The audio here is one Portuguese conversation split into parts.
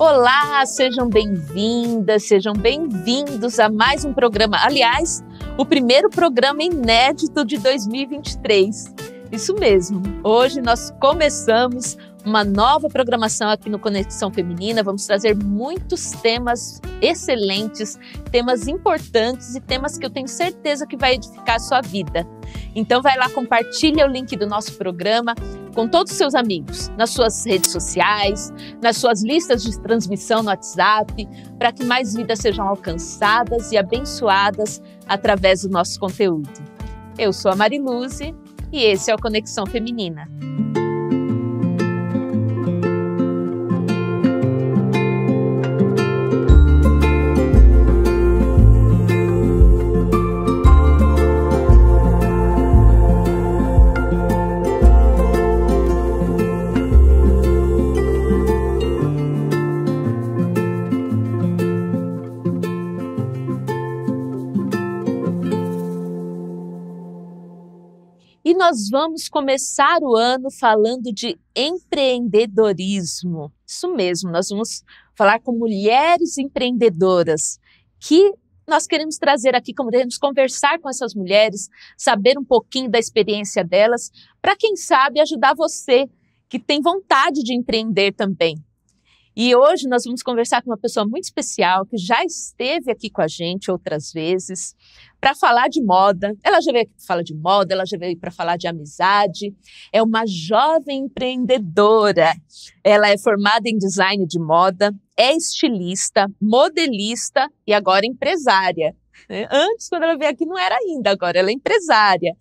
Olá, sejam bem-vindas, sejam bem-vindos a mais um programa. Aliás, o primeiro programa inédito de 2023. Isso mesmo. Hoje nós começamos uma nova programação aqui no Conexão Feminina. Vamos trazer muitos temas excelentes, temas importantes e temas que eu tenho certeza que vai edificar a sua vida. Então vai lá, compartilha o link do nosso programa, com todos os seus amigos, nas suas redes sociais, nas suas listas de transmissão no WhatsApp, para que mais vidas sejam alcançadas e abençoadas através do nosso conteúdo. Eu sou a Mariluze e esse é o Conexão Feminina. nós vamos começar o ano falando de empreendedorismo. Isso mesmo, nós vamos falar com mulheres empreendedoras que nós queremos trazer aqui, como queremos conversar com essas mulheres, saber um pouquinho da experiência delas, para quem sabe ajudar você que tem vontade de empreender também. E hoje nós vamos conversar com uma pessoa muito especial que já esteve aqui com a gente outras vezes para falar de moda. Ela já veio aqui para falar de moda, ela já veio para falar de amizade. É uma jovem empreendedora. Ela é formada em design de moda, é estilista, modelista e agora empresária. Né? Antes, quando ela veio aqui, não era ainda, agora ela é empresária.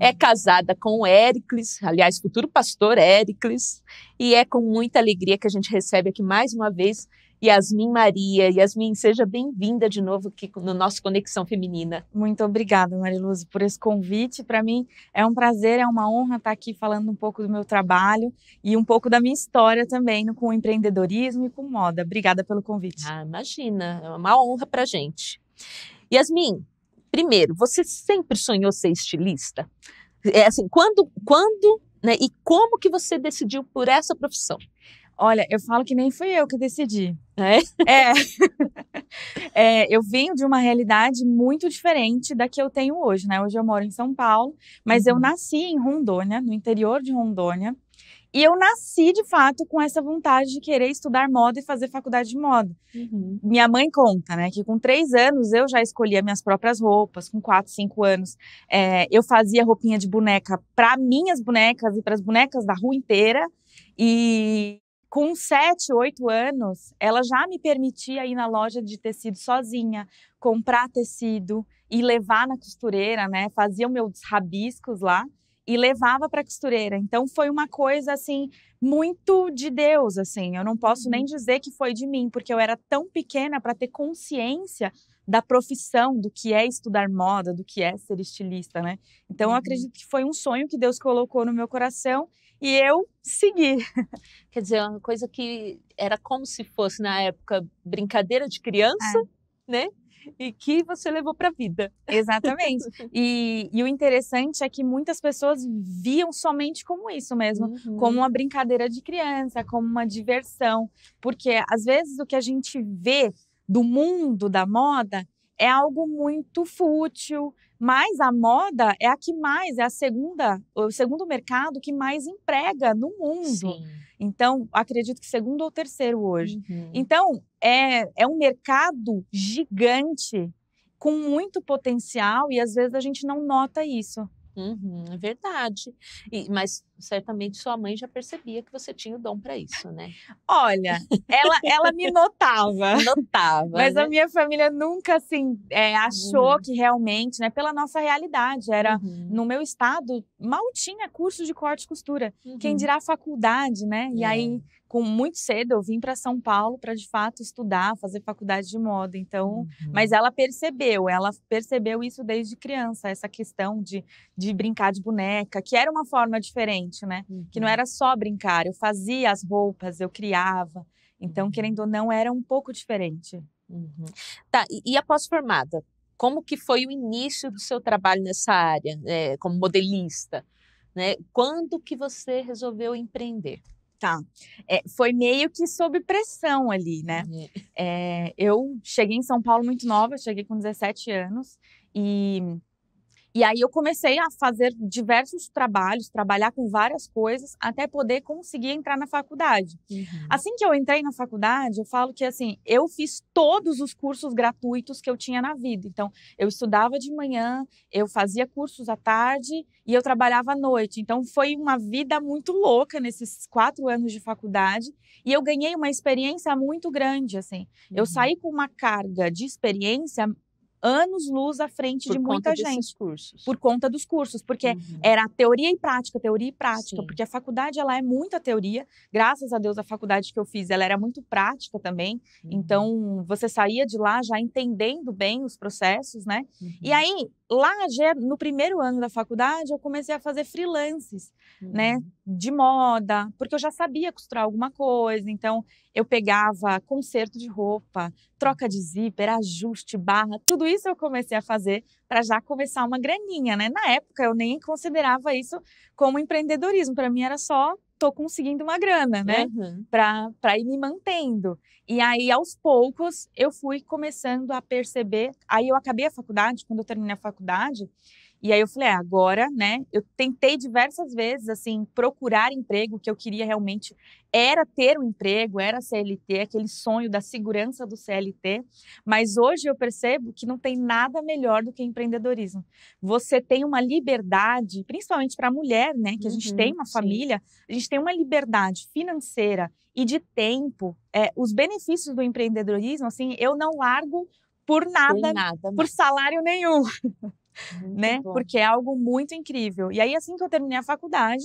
É uhum. casada com o Éricles, aliás, futuro pastor Éricles, e é com muita alegria que a gente recebe aqui mais uma vez Yasmin Maria. Yasmin, seja bem-vinda de novo aqui no nosso Conexão Feminina. Muito obrigada, Mariluz, por esse convite. Para mim é um prazer, é uma honra estar aqui falando um pouco do meu trabalho e um pouco da minha história também com empreendedorismo e com moda. Obrigada pelo convite. Ah, imagina, é uma honra para gente. Yasmin, primeiro, você sempre sonhou ser estilista? É assim, quando, quando né, e como que você decidiu por essa profissão? Olha, eu falo que nem fui eu que decidi. É? É. é. Eu venho de uma realidade muito diferente da que eu tenho hoje, né? Hoje eu moro em São Paulo, mas uhum. eu nasci em Rondônia, no interior de Rondônia. E eu nasci, de fato, com essa vontade de querer estudar moda e fazer faculdade de moda. Uhum. Minha mãe conta, né, que com três anos eu já escolhia minhas próprias roupas, com quatro, cinco anos é, eu fazia roupinha de boneca para minhas bonecas e para as bonecas da rua inteira. E com sete, oito anos, ela já me permitia ir na loja de tecido sozinha, comprar tecido e levar na costureira, né? Fazia meus rabiscos lá e levava para costureira. Então foi uma coisa assim muito de Deus, assim. Eu não posso nem uhum. dizer que foi de mim, porque eu era tão pequena para ter consciência da profissão, do que é estudar moda, do que é ser estilista, né? Então eu uhum. acredito que foi um sonho que Deus colocou no meu coração e eu segui. Quer dizer, é uma coisa que era como se fosse na época brincadeira de criança, é. né? e que você levou para a vida. Exatamente. E, e, o interessante é que muitas pessoas viam somente como isso mesmo, uhum. como uma brincadeira de criança, como uma diversão, porque às vezes o que a gente vê do mundo da moda é algo muito fútil, mas a moda é a que mais, é a segunda, o segundo mercado que mais emprega no mundo. Sim. Então, acredito que segundo ou terceiro hoje. Uhum. Então, é, é um mercado gigante, com muito potencial, e às vezes a gente não nota isso. Uhum, é verdade. E, mas certamente sua mãe já percebia que você tinha o dom para isso, né? Olha, ela, ela me notava. Notava. Mas né? a minha família nunca assim é, achou uhum. que realmente, né? Pela nossa realidade, era uhum. no meu estado mal tinha curso de corte e costura. Quem uhum. dirá faculdade, né? E aí é com muito cedo eu vim para São Paulo para de fato estudar, fazer faculdade de moda. Então, uhum. mas ela percebeu, ela percebeu isso desde criança, essa questão de, de brincar de boneca, que era uma forma diferente, né? Uhum. Que não uhum. era só brincar, eu fazia as roupas, eu criava. Então, uhum. querendo ou não, era um pouco diferente. Uhum. Tá, e, após formada, como que foi o início do seu trabalho nessa área, eh, como modelista? Né? Quando que você resolveu empreender? Tá. É, foi meio que sob pressão ali, né? É. é, eu cheguei em São Paulo muito nova, cheguei com 17 anos e e aí eu comecei a fazer diversos trabalhos, trabalhar com várias coisas, até poder conseguir entrar na faculdade. Uhum. Assim que eu entrei na faculdade, eu falo que assim, eu fiz todos os cursos gratuitos que eu tinha na vida. Então, eu estudava de manhã, eu fazia cursos à tarde e eu trabalhava à noite. Então, foi uma vida muito louca nesses quatro anos de faculdade. E eu ganhei uma experiência muito grande, assim. Uhum. Eu saí com uma carga de experiência anos luz à frente por de muita gente. Cursos. Por conta dos cursos, porque uhum. era teoria e prática, teoria e prática, Sim. porque a faculdade ela é muita teoria. Graças a Deus a faculdade que eu fiz, ela era muito prática também. Uhum. Então, você saía de lá já entendendo bem os processos, né? Uhum. E aí, lá no primeiro ano da faculdade, eu comecei a fazer freelances, né, uhum. de moda, porque eu já sabia costurar alguma coisa, então eu pegava conserto de roupa, troca de zíper, ajuste, barra, tudo isso isso eu comecei a fazer para já começar uma graninha, né? Na época eu nem considerava isso como empreendedorismo, para mim era só tô conseguindo uma grana, né? Uhum. Para ir me mantendo. E aí, aos poucos, eu fui começando a perceber. Aí, eu acabei a faculdade, quando eu terminei a faculdade, e aí eu falei, é, agora, né? Eu tentei diversas vezes, assim, procurar emprego, que eu queria realmente era ter um emprego, era CLT, aquele sonho da segurança do CLT. Mas hoje eu percebo que não tem nada melhor do que empreendedorismo. Você tem uma liberdade, principalmente para a mulher, né? Que a gente uhum, tem uma sim. família, a gente tem uma liberdade financeira e de tempo. É, os benefícios do empreendedorismo, assim, eu não largo por nada, nada por né. salário nenhum né? Bom. Porque é algo muito incrível. E aí, assim que eu terminei a faculdade,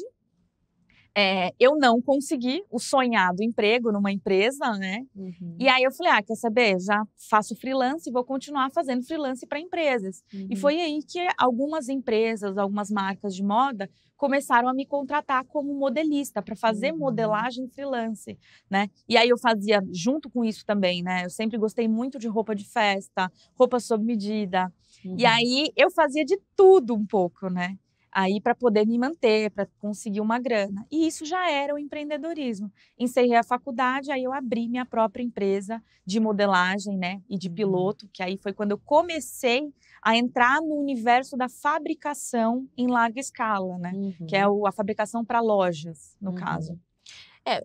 é, eu não consegui o sonhado emprego numa empresa, né? Uhum. E aí eu falei, ah, quer saber? Já faço freelance e vou continuar fazendo freelance para empresas. Uhum. E foi aí que algumas empresas, algumas marcas de moda começaram a me contratar como modelista para fazer uhum. modelagem freelance, né? E aí eu fazia junto com isso também, né? Eu sempre gostei muito de roupa de festa, roupa sob medida. E uhum. aí eu fazia de tudo um pouco, né? aí para poder me manter, para conseguir uma grana. E isso já era o empreendedorismo. Encerrei a faculdade, aí eu abri minha própria empresa de modelagem, né, e de uhum. piloto, que aí foi quando eu comecei a entrar no universo da fabricação em larga escala, né, uhum. que é uhum. a fabricação para lojas, no uhum. caso.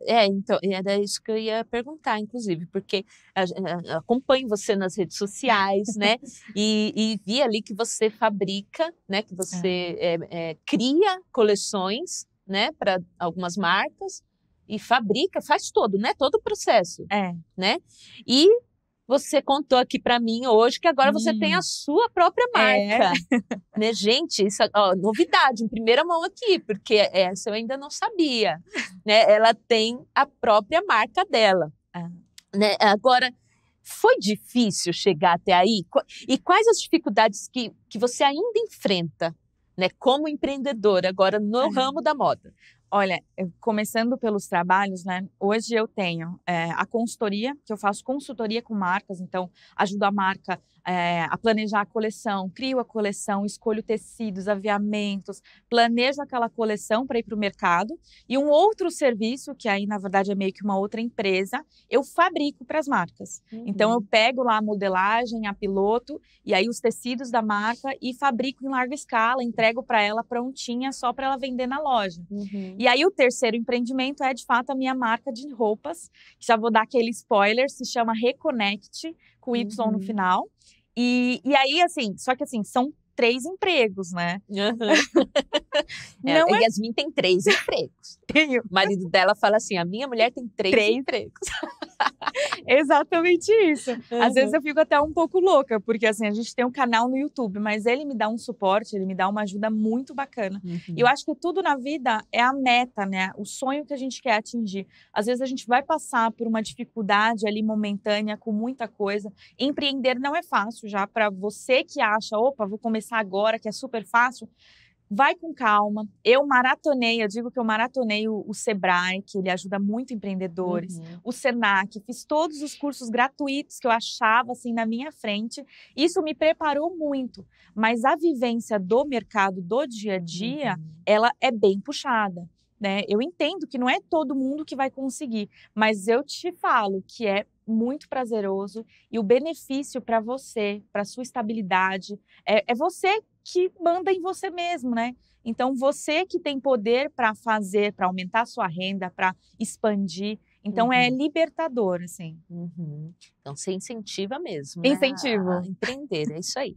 É, é, então, era isso que eu ia perguntar, inclusive, porque acompanho você nas redes sociais, né? e, e, vi ali que você fabrica, né? Que é. você é. É, cria coleções, né? Para algumas marcas e fabrica, faz todo, né? Todo o processo, é. né? E você contou aqui para mim hoje que agora hum. você tem a hum. sua própria é. marca. É. Né, gente, isso é, ó, novidade em primeira mão aqui, porque essa eu ainda não sabia. Né? Ela tem a própria marca dela. Ah. Né? Agora, foi difícil chegar até aí? E quais as dificuldades que, que você ainda enfrenta? Né, como empreendedora agora no ah. ramo da moda. Olha, começando pelos trabalhos, né? Hoje eu tenho é, a consultoria, que eu faço consultoria com marcas, então ajudo a marca é, a planejar a coleção, crio a coleção, escolho tecidos, aviamentos, planejo aquela coleção para ir para o mercado. E um outro serviço, que aí na verdade é meio que uma outra empresa, eu fabrico para as marcas. Uhum. Então eu pego lá a modelagem, a piloto, e aí os tecidos da marca e fabrico em larga escala, entrego para ela prontinha só para ela vender na loja. Uhum. E aí o terceiro empreendimento é de fato a minha marca de roupas, que já vou dar aquele spoiler, se chama Reconnect, com Y uhum. no final. E, e aí, assim, só que assim, são três empregos, né? Uhum. é, não é, Yasmin tem três empregos. Tenho. O marido dela fala assim: a minha mulher tem três, três. empregos. Exatamente isso. Uhum. Às vezes eu fico até um pouco louca, porque assim, a gente tem um canal no YouTube, mas ele me dá um suporte, ele me dá uma ajuda muito bacana. Uhum. E eu uhum. acho que tudo na vida é a meta, né? O sonho que a gente quer atingir. Às vezes a gente vai passar por uma dificuldade ali momentânea com muita coisa. Empreender não é fácil já para você que acha, opa, vou começar agora, que é super fácil vai com calma. Eu maratonei, eu digo que eu maratonei o, o Sebrae, que ele ajuda muito empreendedores, uhum. o Senac, fiz todos os cursos gratuitos que eu achava assim na minha frente. Isso me preparou muito, mas a vivência do mercado do dia a dia, uhum. ela é bem puxada. Né? Eu entendo que não é todo mundo que vai conseguir, mas eu te falo que é muito prazeroso e o benefício para você, para sua estabilidade, é, é, você que manda em você mesmo, né? Então, você que tem poder para fazer, para aumentar sua renda, para expandir. Então, é uhum. é libertador, assim. Uhum. Então, você incentiva mesmo. Incentivo. Né? A empreender, é isso aí.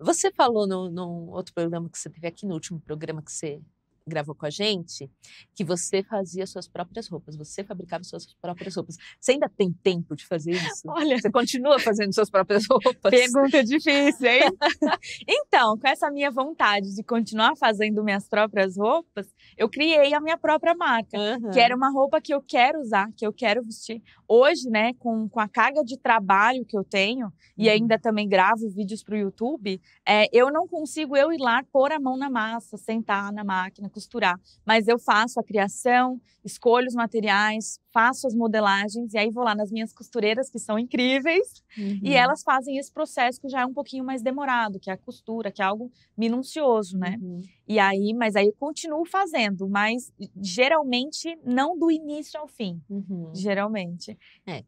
Você falou no, no outro programa que você teve aqui, no último programa que você gravou com a gente, que você fazia suas próprias roupas, você fabricava suas próprias roupas. Você ainda tem tempo de fazer isso? Olha, você continua fazendo suas próprias roupas? Pergunta difícil, hein? então, com essa minha vontade de continuar fazendo minhas próprias roupas, eu criei a minha própria marca, uhum. que era uma roupa que eu quero usar, que eu quero vestir. Hoje, né, com, com a carga de trabalho que eu tenho, uhum. e ainda também gravo vídeos para o YouTube, é, eu não consigo eu ir lá pôr a mão na massa, sentar na máquina, costurar, mas eu faço a criação, escolho os materiais, faço as modelagens e aí vou lá nas minhas costureiras que são incríveis uhum. e elas fazem esse processo que já é um pouquinho mais demorado, que é a costura, que é algo minucioso, né? Uhum. E aí, mas aí eu continuo fazendo, mas geralmente não do início ao fim, uhum. geralmente. É.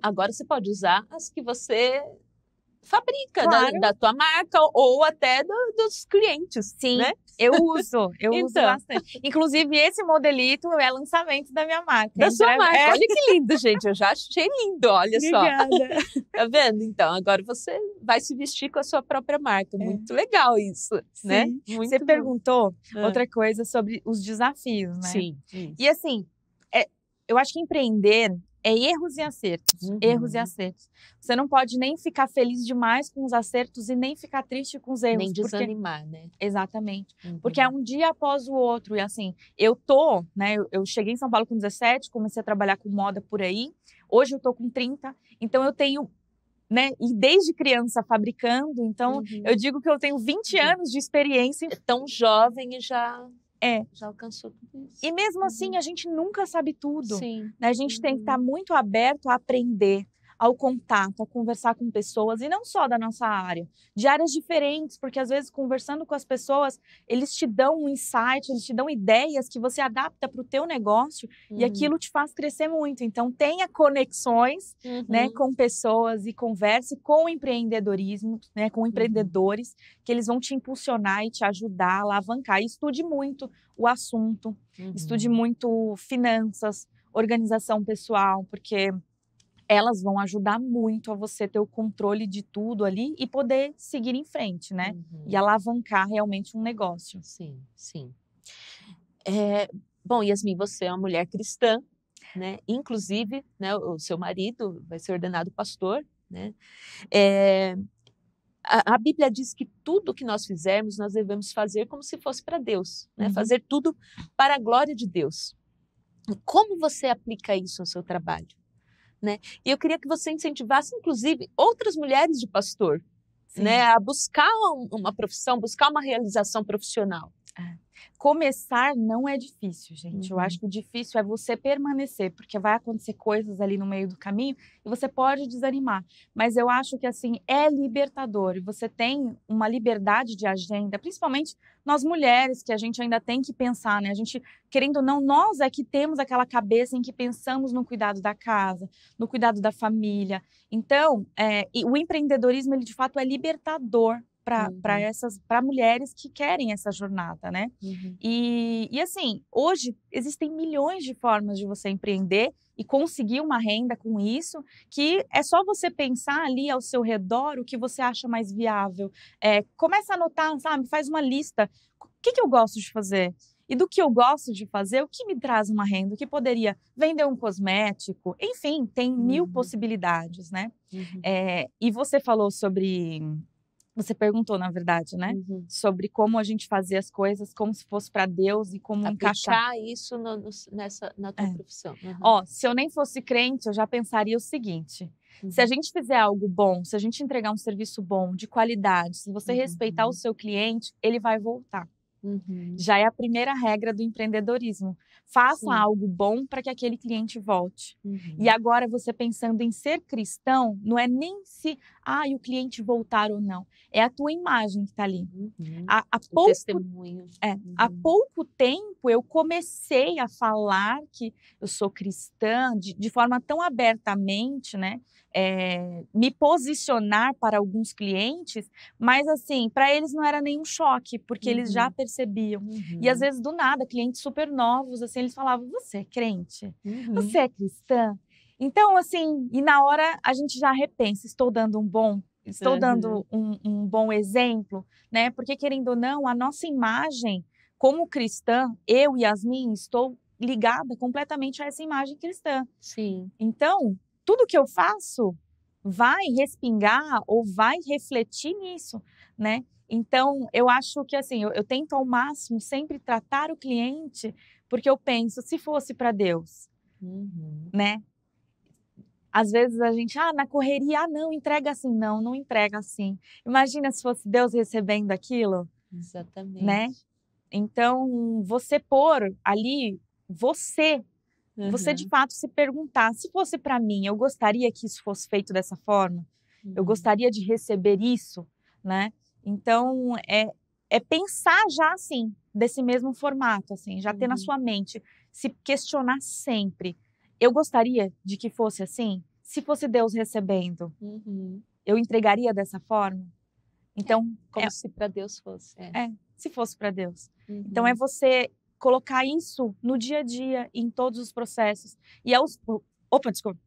Agora você pode usar as que você fabrica, né, claro. da, da, tua marca ou até do, dos clientes. Sim, né? eu uso, eu então. uso bastante. Inclusive, esse modelito é lançamento da minha marca. Da sua marca. É. Olha que lindo, gente. Eu já achei lindo, olha Obrigada. só. tá vendo? Então, agora você vai se vestir com a sua própria marca. É. Muito legal isso, né? Sim. né? Muito você bom. perguntou ah. outra coisa sobre os desafios, né? Sim. Sim. E assim, é, eu acho que empreender é erros e acertos, uhum. erros e uhum. acertos. Você não pode nem ficar feliz demais com os acertos e nem ficar triste com os erros. Nem desanimar, porque... né? Exatamente. Uhum. Porque é uhum. um dia após o outro. E assim, eu tô, né? Eu, cheguei em São Paulo com 17, comecei a trabalhar com moda por aí. Hoje eu tô com 30, então eu tenho. Né? E desde criança fabricando, então uhum. eu digo que eu tenho 20 uhum. anos de experiência. É tão jovem e já é. Já alcançou tudo isso. E mesmo assim, uhum. assim, a gente nunca sabe tudo. Sim. Né? A gente uhum. tem que estar tá uhum. muito aberto a aprender ao contato, a conversar com pessoas, e não só da nossa área, de áreas diferentes, porque às vezes conversando com as pessoas, eles te dão um insight, eles te dão ideias que você adapta para o teu negócio uhum. e aquilo te faz crescer muito. Então, tenha conexões né, uhum. né, com pessoas e converse com o empreendedorismo, né, com uhum. empreendedores, que eles vão te impulsionar e te ajudar a alavancar. E estude muito o assunto, uhum. estude muito finanças, organização pessoal, porque elas vão ajudar muito a você ter o controle de tudo ali e poder seguir em frente, né? Uhum. E alavancar realmente um negócio. Sim, sim. É, bom, Yasmin, você é uma mulher cristã, né? Inclusive, né, o seu marido vai ser ordenado pastor, né? É, a, a, Bíblia diz que tudo que nós fizermos, nós devemos fazer como se fosse para Deus, né? Uhum. Fazer tudo para a glória de Deus. Como você aplica isso no seu trabalho? Né? E eu queria que você incentivasse, inclusive, outras mulheres de pastor né, Sim. né, a buscar uma profissão, buscar uma realização profissional. É. Começar não é difícil, gente. Uhum. Eu acho uhum. que o difícil é você permanecer, porque vai acontecer coisas ali no meio do caminho e você pode desanimar. Mas eu acho que assim é libertador e você tem uma liberdade de agenda, principalmente nós mulheres que a gente ainda tem que pensar, né? A gente querendo ou não, nós é que temos aquela cabeça em que pensamos no cuidado da casa, no cuidado da família. Então, é, o empreendedorismo ele de fato é libertador para uhum. essas para mulheres que querem essa jornada, né? Uhum. E, e assim, hoje existem milhões de formas de você empreender e conseguir uma renda com isso, que é só você pensar ali ao seu redor o que você acha mais viável. É, começa a anotar, sabe? Faz uma lista. O que, que eu gosto de fazer? e do que eu gosto de fazer, o que me traz uma renda, o que poderia vender um cosmético, enfim, tem mil uhum. possibilidades, né? Uhum. É, e você falou sobre você perguntou, na verdade, né? Uhum. Sobre como a gente fazer as coisas como se fosse para Deus e como Aplicar encaixar isso no, no, nessa, na tua é. profissão. Uhum. Ó, se eu nem fosse crente, eu já pensaria o seguinte: Uhum. Se a uhum. gente fizer algo bom, se a gente entregar um serviço bom, de qualidade, se você uhum. respeitar o uhum. seu cliente, ele vai voltar. Uhum. Já é a primeira regra do empreendedorismo. Faça Sim. algo bom para que aquele cliente volte. Uhum. E agora você pensando em ser cristão, não é nem se ah, o cliente voltar ou não. É a tua imagem que está ali. Uhum. Há, pouco, testemunho. É, Há uhum. pouco tempo eu comecei a falar que eu sou cristã de, de forma tão abertamente, né? É, me posicionar para alguns clientes, mas assim, para eles não era nenhum choque, porque eles já perceberam uhum recebiam. Uhum. E às uhum. vezes, do nada, clientes super novos, assim, eles falavam: Você é crente? Uhum. Você é cristã? Então, assim, e na hora a gente já repensa: estou dando um bom estou dando uhum. um, um, bom exemplo, né? Porque, querendo ou não, a nossa imagem como cristã, eu e Yasmin, estou ligada completamente a essa imagem cristã. Sim. Então, tudo que eu faço vai respingar ou vai refletir nisso, né? Então, eu acho que assim, eu, eu tento ao máximo sempre tratar o cliente, porque eu penso, se fosse para Deus, uhum. né? Às vezes a gente, ah, na correria, ah, não, entrega assim. Não, não entrega assim. Imagina se fosse Deus recebendo aquilo. Né? Exatamente. Né? Então, você pôr ali, você, uhum. você de uhum. fato se perguntar: se fosse para mim, eu gostaria que isso fosse feito dessa forma? Uhum. Eu gostaria de receber isso, né? Então, é, é pensar já assim, desse mesmo formato, assim, já uhum. ter na uhum. sua mente, se questionar sempre. Eu gostaria de que fosse assim? Se fosse Deus recebendo, uhum. eu entregaria dessa forma? É, então, é, como é, se para Deus fosse. É. é se fosse para Deus. Uhum. Então é uhum. você colocar isso no dia a dia, em todos os processos. E aos opa, desculpa.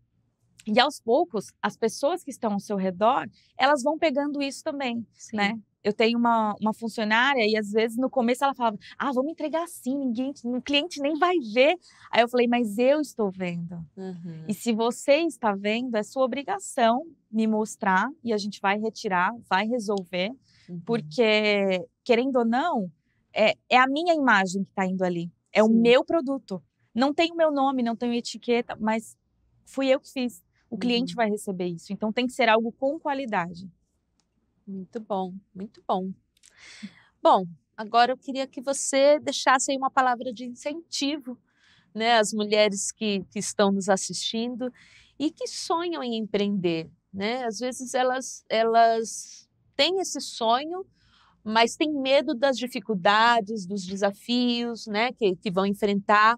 E aos poucos, as pessoas que estão ao seu redor, elas vão pegando isso também, Sim. né? Eu tenho uma, uma funcionária e às vezes no começo ela falava: "Ah, vamos entregar assim, ninguém, o cliente nem vai ver". Aí eu falei: "Mas eu estou vendo". Uhum. E se você está vendo, é sua obrigação me mostrar e a gente vai retirar, vai resolver, uhum. porque querendo ou não, é, é a minha imagem que está indo ali, é Sim. o meu produto. Não tem o meu nome, não tem etiqueta, mas fui eu que fiz o cliente uhum. vai receber isso. Então tem que ser algo com qualidade. Muito bom, muito bom. Bom, agora eu queria que você deixasse aí uma palavra de incentivo, né, às mulheres que, que estão nos assistindo e que sonham em empreender, né? Às vezes elas elas têm esse sonho, mas têm medo das dificuldades, dos desafios, né, que, que vão enfrentar,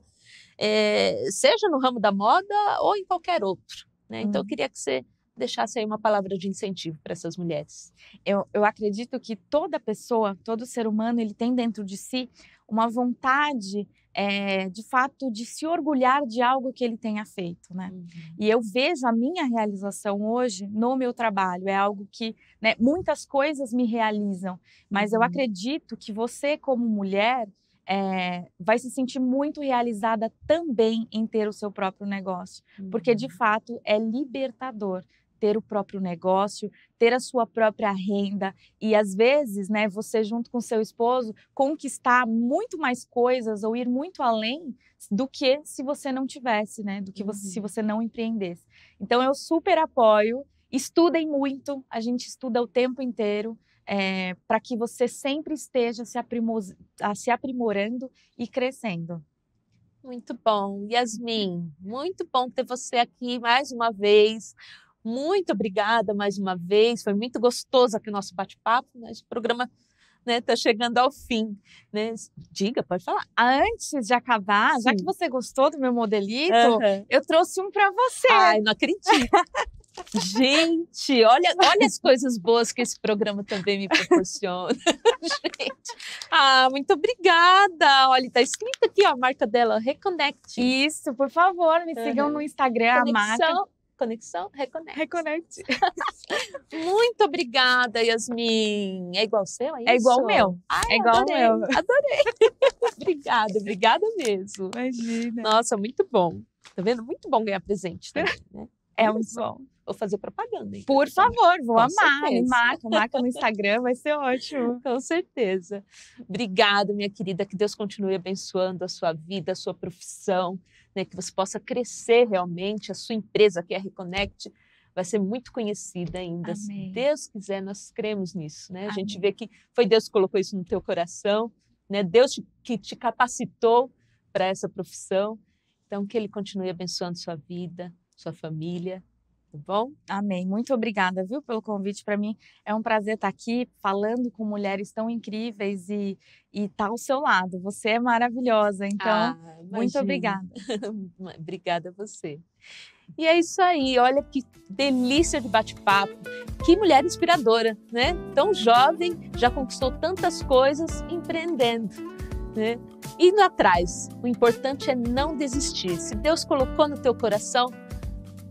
é, seja no ramo da moda ou em qualquer outro. Né? Então, eu uhum. queria que você deixasse aí uma palavra de incentivo para essas mulheres. Eu, eu acredito que toda pessoa, todo ser humano, ele tem dentro de si uma vontade, é, de fato, de se orgulhar de algo que ele tenha feito, né? Uhum. E eu vejo a minha realização hoje no meu trabalho. É algo que, né, muitas coisas me realizam, mas eu uhum. acredito que você, como mulher, é, vai se sentir muito realizada também em ter o seu próprio negócio, uhum. porque de uhum. fato é libertador ter o próprio negócio, ter a sua própria renda e às vezes, né, você junto com seu esposo conquistar muito mais coisas ou ir muito além do que se você não tivesse, né, do que você, se uhum. você não empreendesse. Então eu super apoio, estudem muito, a gente estuda o tempo inteiro é, eh, para que você sempre esteja se, aprimor, se aprimorando e crescendo. Muito bom, Yasmin. Muito bom ter você aqui mais uma vez. Muito obrigada mais uma vez. Foi muito gostoso aqui o nosso bate-papo. Né? Esse programa está né, tá chegando ao fim. Né? Diga, pode falar. Antes de acabar, Sim. já que você gostou do meu modelito, eu trouxe um para você. Ai, não acredito. Gente, olha, olha as coisas boas que esse programa também me proporciona. Gente. Ah, muito obrigada. Olha, tá escrito aqui ó, a marca dela, Reconnect. Isso, por favor, me uhum. sigam no Instagram, Conexão. a marca. Conexão, Reconnect. Reconnect. muito obrigada, Yasmin. É igual o seu? É, é igual o meu. é igual o meu. Adorei. obrigada, obrigada mesmo. Imagina. Nossa, muito bom. Tá vendo? Muito bom ganhar presente. Também, né? É muito bom. Vou fazer propaganda. Então. Por favor, vou amar. Me marca, marca no Instagram, vai ser ótimo. Com certeza. Obrigada, minha querida. Que Deus continue abençoando a sua vida, a sua profissão, né? Que você possa crescer realmente, a sua empresa, que é a Reconnect vai ser muito conhecida ainda. Amém. Se Deus quiser, nós cremos nisso, né? A gente vê que foi Deus que colocou isso no teu coração, né? Deus te, que te capacitou para essa profissão. Então, que Ele continue abençoando sua vida, sua família tá bom? Amém. Muito obrigada, viu, pelo convite. Para mim é um prazer estar aqui falando com mulheres tão incríveis e estar tá ao seu lado. Você é maravilhosa, então, ah, muito obrigada. obrigada a você. E é isso aí, olha que delícia de bate-papo, que mulher inspiradora, né? Tão jovem, já conquistou tantas coisas empreendendo. Né? Indo atrás, o importante é não desistir. Se Deus colocou no teu coração,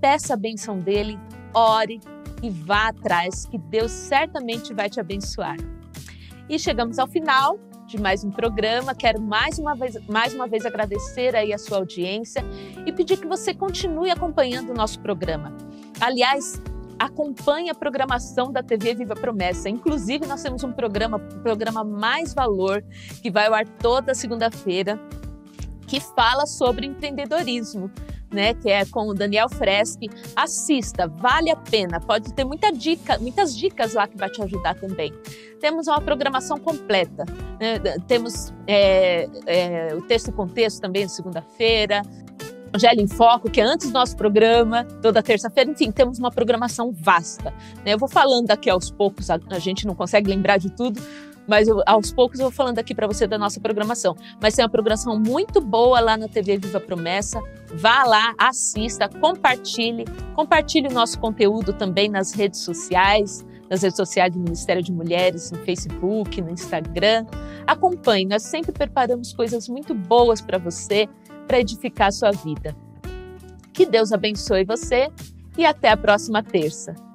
peça a benção dele, ore e vá atrás, que Deus certamente vai te abençoar. E chegamos ao final de mais um programa. Quero mais uma vez, mais uma vez agradecer aí a sua audiência e pedir que você continue acompanhando o nosso programa. Aliás, acompanhe a programação da TV Viva Promessa. Inclusive, nós temos um programa, o programa Mais Valor, que vai ao ar toda segunda-feira, que fala sobre empreendedorismo né, que é com o Daniel Freschi. Assista, vale a pena. Pode ter muita dica, muitas dicas lá que vai te ajudar também. Temos uma programação completa. Né? Temos é, é, o texto e contexto também segunda-feira. Evangelho em Foco, que é antes do nosso programa, toda terça-feira. Enfim, temos uma programação vasta. Né? Eu vou falando aqui aos poucos, a, a gente não consegue lembrar de tudo, mas eu, aos poucos eu vou falando aqui para você da nossa programação. Mas tem uma programação muito boa lá na TV Viva Promessa. Vá lá, assista, compartilhe. Compartilhe o nosso conteúdo também nas redes sociais nas redes sociais do Ministério de Mulheres, no Facebook, no Instagram. Acompanhe, nós sempre preparamos coisas muito boas para você, para edificar a sua vida. Que Deus abençoe você e até a próxima terça.